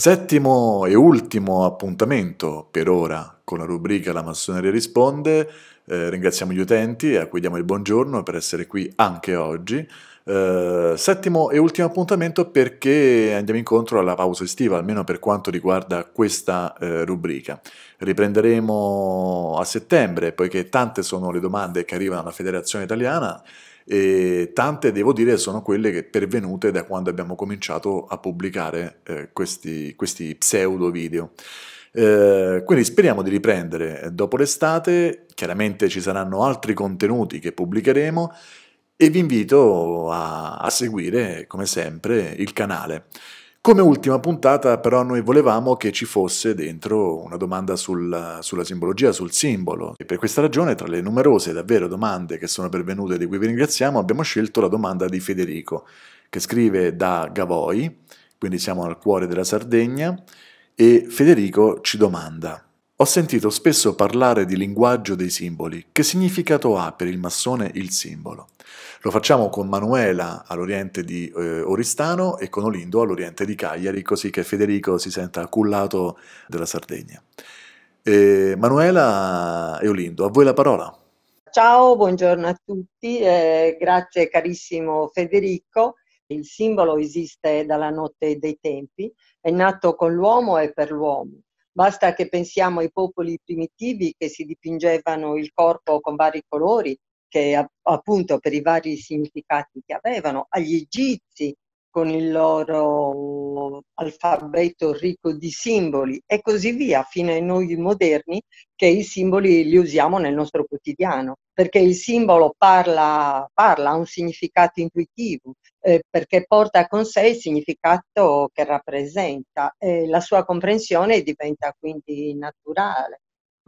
Settimo e ultimo appuntamento per ora con la rubrica La Massoneria risponde. Eh, ringraziamo gli utenti a cui diamo il buongiorno per essere qui anche oggi. Eh, settimo e ultimo appuntamento perché andiamo incontro alla pausa estiva, almeno per quanto riguarda questa eh, rubrica. Riprenderemo a settembre, poiché tante sono le domande che arrivano alla Federazione Italiana e tante devo dire sono quelle che pervenute da quando abbiamo cominciato a pubblicare eh, questi, questi, pseudo video. Eh, quindi speriamo di riprendere eh, dopo l'estate, chiaramente ci saranno altri contenuti che pubblicheremo e vi invito a, a seguire come sempre il canale. Come ultima puntata però noi volevamo che ci fosse dentro una domanda sulla, sulla, simbologia, sul simbolo e per questa ragione tra le numerose davvero domande che sono pervenute e di cui vi ringraziamo abbiamo scelto la domanda di Federico che scrive da Gavoi, quindi siamo al cuore della Sardegna e Federico ci domanda ho sentito spesso parlare di linguaggio dei simboli. Che significato ha per il massone il simbolo? Lo facciamo con Manuela all'oriente di eh, Oristano e con Olindo all'oriente di Cagliari, così che Federico si senta cullato della Sardegna. E eh, Manuela e Olindo, a voi la parola. Ciao, buongiorno a tutti, eh, grazie carissimo Federico. Il simbolo esiste dalla notte dei tempi, è nato con l'uomo e per l'uomo Basta che pensiamo ai popoli primitivi che si dipingevano il corpo con vari colori, che appunto per i vari significati che avevano, agli egizi con il loro alfabeto ricco di simboli e così via, fino a noi moderni che i simboli li usiamo nel nostro quotidiano, perché il simbolo parla, parla ha un significato intuitivo, eh, perché porta con sé il significato che rappresenta e la sua comprensione diventa quindi naturale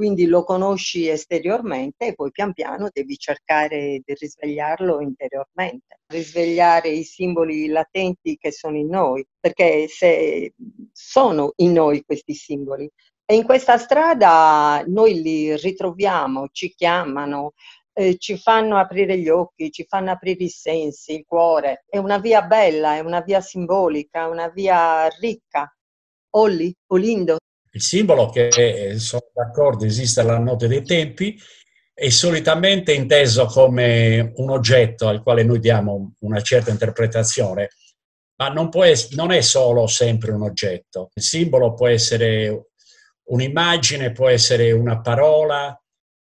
quindi lo conosci esteriormente e poi pian piano devi cercare di risvegliarlo interiormente, risvegliare i simboli latenti che sono in noi, perché se sono in noi questi simboli. E in questa strada noi li ritroviamo, ci chiamano, eh, ci fanno aprire gli occhi, ci fanno aprire i sensi, il cuore. È una via bella, è una via simbolica, è una via ricca. Olli, Olindo, il simbolo che, eh, sono d'accordo, esiste alla notte dei tempi, è solitamente inteso come un oggetto al quale noi diamo una certa interpretazione, ma non, essere, non è solo sempre un oggetto. Il simbolo può essere un'immagine, può essere una parola,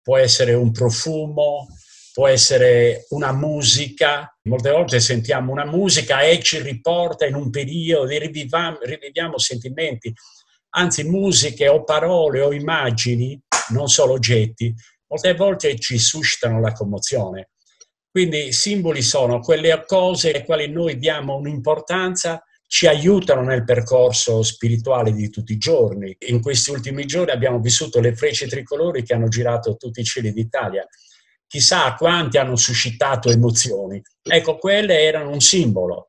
può essere un profumo, può essere una musica. Molte volte sentiamo una musica e ci riporta in un periodo, riviviamo, riviviamo sentimenti anzi musiche o parole o immagini, non solo oggetti, molte volte ci suscitano la commozione. Quindi i simboli sono quelle cose alle quali noi diamo un'importanza, ci aiutano nel percorso spirituale di tutti i giorni. In questi ultimi giorni abbiamo vissuto le frecce tricolori che hanno girato tutti i cieli d'Italia. Chissà quanti hanno suscitato emozioni. Ecco, quelle erano un simbolo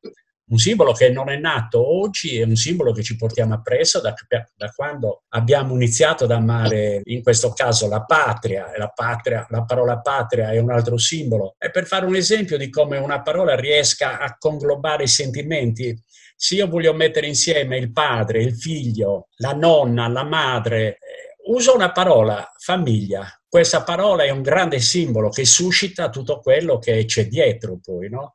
un simbolo che non è nato oggi, è un simbolo che ci portiamo appresso da, da quando abbiamo iniziato ad amare, in questo caso, la patria, e la, patria, la parola patria è un altro simbolo. È per fare un esempio di come una parola riesca a conglobare i sentimenti, se io voglio mettere insieme il padre, il figlio, la nonna, la madre, eh, uso una parola, famiglia. Questa parola è un grande simbolo che suscita tutto quello che c'è dietro poi, no?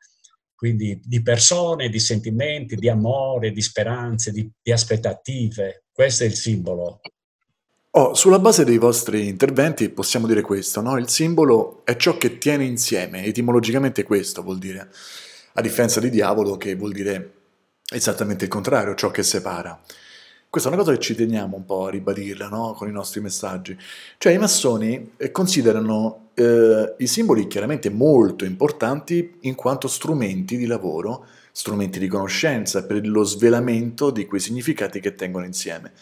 quindi di persone, di sentimenti, di amore, di speranze, di, di aspettative. Questo è il simbolo. Oh, sulla base dei vostri interventi possiamo dire questo, no? il simbolo è ciò che tiene insieme, etimologicamente questo vuol dire, a differenza di diavolo che vuol dire esattamente il contrario, ciò che separa. Questa è una cosa che ci teniamo un po' a ribadirla no? con i nostri messaggi. Cioè i massoni eh, considerano eh, i simboli chiaramente molto importanti in quanto strumenti di lavoro, strumenti di conoscenza per lo svelamento di quei significati che tengono insieme.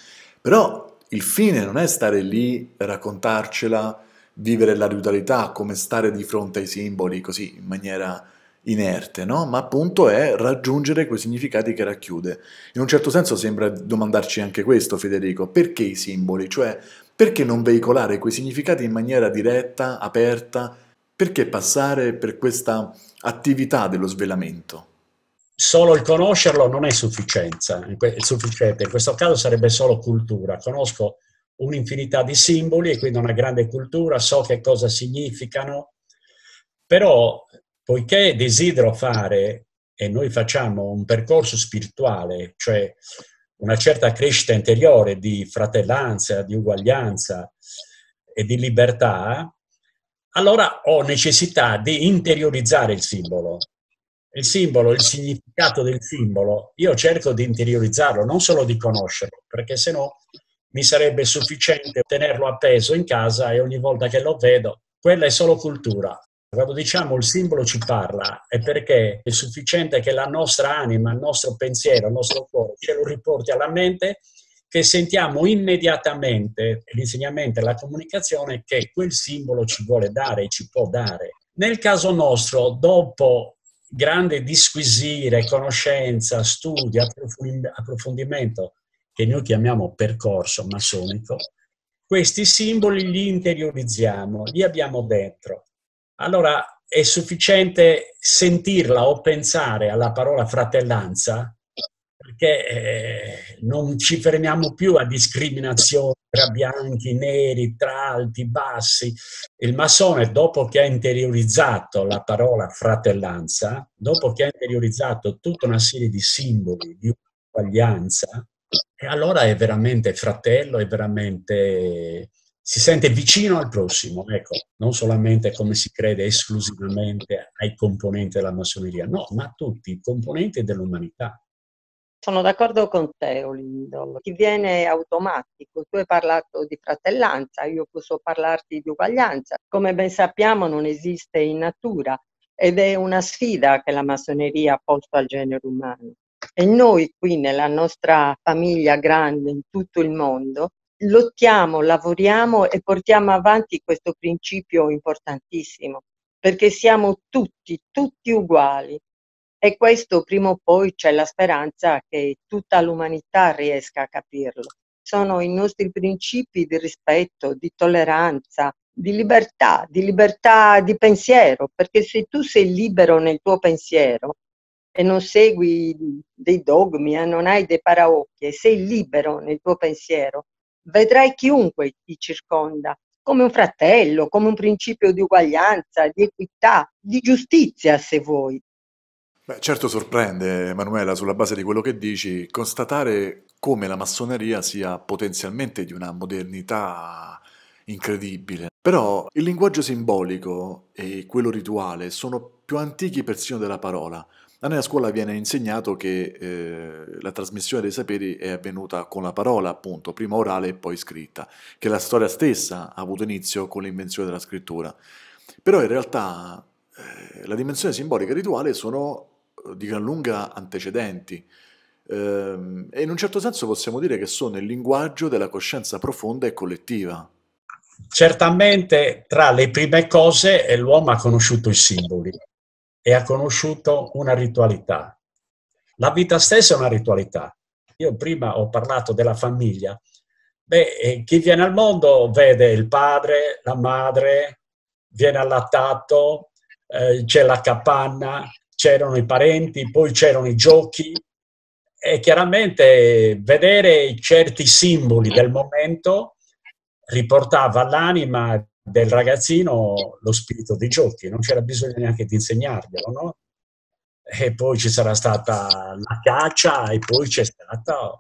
Però il fine non è stare lì, raccontarcela, vivere la ritualità, come stare di fronte ai simboli così in maniera inerte, no? ma appunto è raggiungere quei significati che racchiude. In un certo senso sembra domandarci anche questo, Federico, perché i simboli? Cioè, perché non veicolare quei significati in maniera diretta, aperta? Perché passare per questa attività dello svelamento? Solo il conoscerlo non è sufficienza, è sufficiente, in questo caso sarebbe solo cultura. Conosco un'infinità di simboli e quindi una grande cultura, so che cosa significano, però poiché desidero fare, e noi facciamo un percorso spirituale, cioè una certa crescita interiore di fratellanza, di uguaglianza e di libertà, allora ho necessità di interiorizzare il simbolo. Il simbolo, il significato del simbolo, io cerco di interiorizzarlo, non solo di conoscerlo, perché sennò mi sarebbe sufficiente tenerlo appeso in casa e ogni volta che lo vedo, quella è solo cultura, quando diciamo il simbolo ci parla è perché è sufficiente che la nostra anima, il nostro pensiero, il nostro cuore ce lo riporti alla mente che sentiamo immediatamente l'insegnamento e la comunicazione che quel simbolo ci vuole dare, ci può dare. Nel caso nostro, dopo grande disquisire, conoscenza, studio, approfondimento, che noi chiamiamo percorso massonico, questi simboli li interiorizziamo, li abbiamo dentro allora è sufficiente sentirla o pensare alla parola fratellanza perché eh, non ci fermiamo più a discriminazioni tra bianchi, neri, tra alti, bassi. Il massone, dopo che ha interiorizzato la parola fratellanza, dopo che ha interiorizzato tutta una serie di simboli di uguaglianza, allora è veramente fratello, è veramente si sente vicino al prossimo, ecco, non solamente come si crede esclusivamente ai componenti della massoneria, no, ma a tutti i componenti dell'umanità. Sono d'accordo con te, Olindo. Ti viene automatico. Tu hai parlato di fratellanza, io posso parlarti di uguaglianza. Come ben sappiamo, non esiste in natura ed è una sfida che la massoneria ha posto al genere umano. E noi qui nella nostra famiglia grande in tutto il mondo lottiamo, lavoriamo e portiamo avanti questo principio importantissimo, perché siamo tutti, tutti uguali. E questo prima o poi c'è la speranza che tutta l'umanità riesca a capirlo. Sono i nostri principi di rispetto, di tolleranza, di libertà, di libertà di pensiero, perché se tu sei libero nel tuo pensiero e non segui dei dogmi, eh, non hai dei paraocchi, sei libero nel tuo pensiero, vedrai chiunque ti circonda come un fratello, come un principio di uguaglianza, di equità, di giustizia, se vuoi. Beh, certo sorprende, Emanuela, sulla base di quello che dici, constatare come la massoneria sia potenzialmente di una modernità incredibile. Però il linguaggio simbolico e quello rituale sono più antichi persino della parola. A noi a scuola viene insegnato che eh, la trasmissione dei saperi è avvenuta con la parola, appunto, prima orale e poi scritta, che la storia stessa ha avuto inizio con l'invenzione della scrittura. Però in realtà eh, la dimensione simbolica e rituale sono eh, di gran lunga antecedenti ehm, e in un certo senso possiamo dire che sono il linguaggio della coscienza profonda e collettiva. Certamente tra le prime cose l'uomo ha conosciuto i simboli e ha conosciuto una ritualità. La vita stessa è una ritualità. Io prima ho parlato della famiglia. Beh, eh, chi viene al mondo vede il padre, la madre, viene allattato, eh, c'è la capanna, c'erano i parenti, poi c'erano i giochi, e chiaramente vedere certi simboli del momento riportava all'anima del ragazzino lo spirito di giochi, non c'era bisogno neanche di insegnarglielo, no? E poi ci sarà stata la caccia e poi c'è stata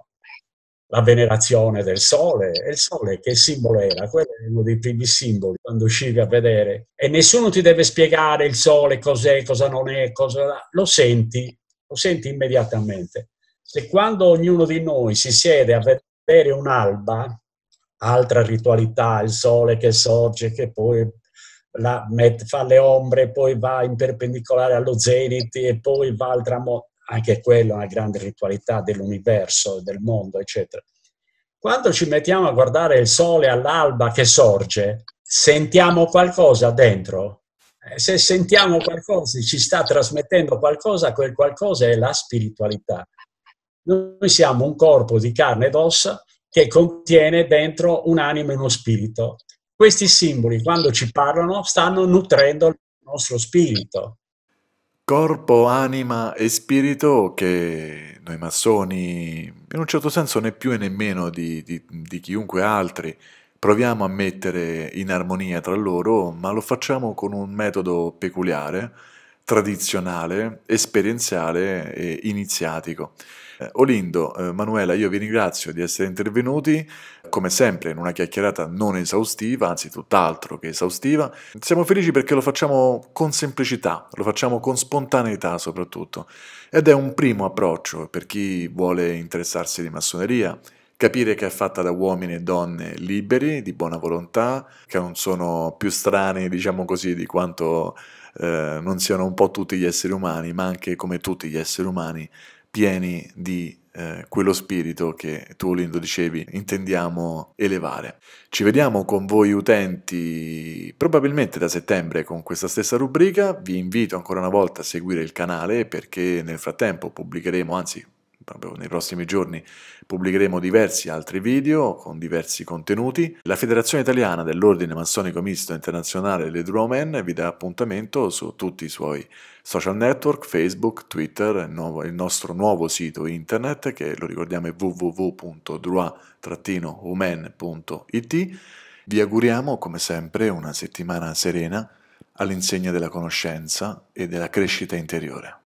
la venerazione del sole. E il sole che simbolo era? Quello è uno dei primi simboli quando uscivi a vedere. E nessuno ti deve spiegare il sole cos'è, cosa non è, cosa... Lo senti, lo senti immediatamente. Se quando ognuno di noi si siede a vedere un'alba, altra ritualità, il sole che sorge, che poi la, met, fa le ombre, poi va in perpendicolare allo zenit e poi va al tramonto. Anche quello è una grande ritualità dell'universo, del mondo, eccetera. Quando ci mettiamo a guardare il sole all'alba che sorge, sentiamo qualcosa dentro? Eh, se sentiamo qualcosa, ci sta trasmettendo qualcosa, quel qualcosa è la spiritualità. Noi siamo un corpo di carne ed ossa che contiene dentro un'anima e uno spirito. Questi simboli, quando ci parlano, stanno nutrendo il nostro spirito. Corpo, anima e spirito che noi massoni, in un certo senso né più e né meno di, di, di chiunque altri, proviamo a mettere in armonia tra loro, ma lo facciamo con un metodo peculiare tradizionale, esperienziale e iniziatico. Eh, Olindo, eh, Manuela, io vi ringrazio di essere intervenuti, come sempre in una chiacchierata non esaustiva, anzi tutt'altro che esaustiva. Siamo felici perché lo facciamo con semplicità, lo facciamo con spontaneità soprattutto ed è un primo approccio per chi vuole interessarsi di massoneria, capire che è fatta da uomini e donne liberi, di buona volontà, che non sono più strani, diciamo così, di quanto eh, non siano un po' tutti gli esseri umani, ma anche come tutti gli esseri umani, pieni di eh, quello spirito che tu Lindo dicevi intendiamo elevare. Ci vediamo con voi utenti probabilmente da settembre con questa stessa rubrica, vi invito ancora una volta a seguire il canale perché nel frattempo pubblicheremo, anzi proprio nei prossimi giorni pubblicheremo diversi altri video con diversi contenuti. La Federazione Italiana dell'Ordine Massonico Misto Internazionale Le Druomen vi dà appuntamento su tutti i suoi social network, Facebook, Twitter, il, nostro nuovo sito internet che lo ricordiamo è wwwdroit umenit Vi auguriamo come sempre una settimana serena all'insegna della conoscenza e della crescita interiore.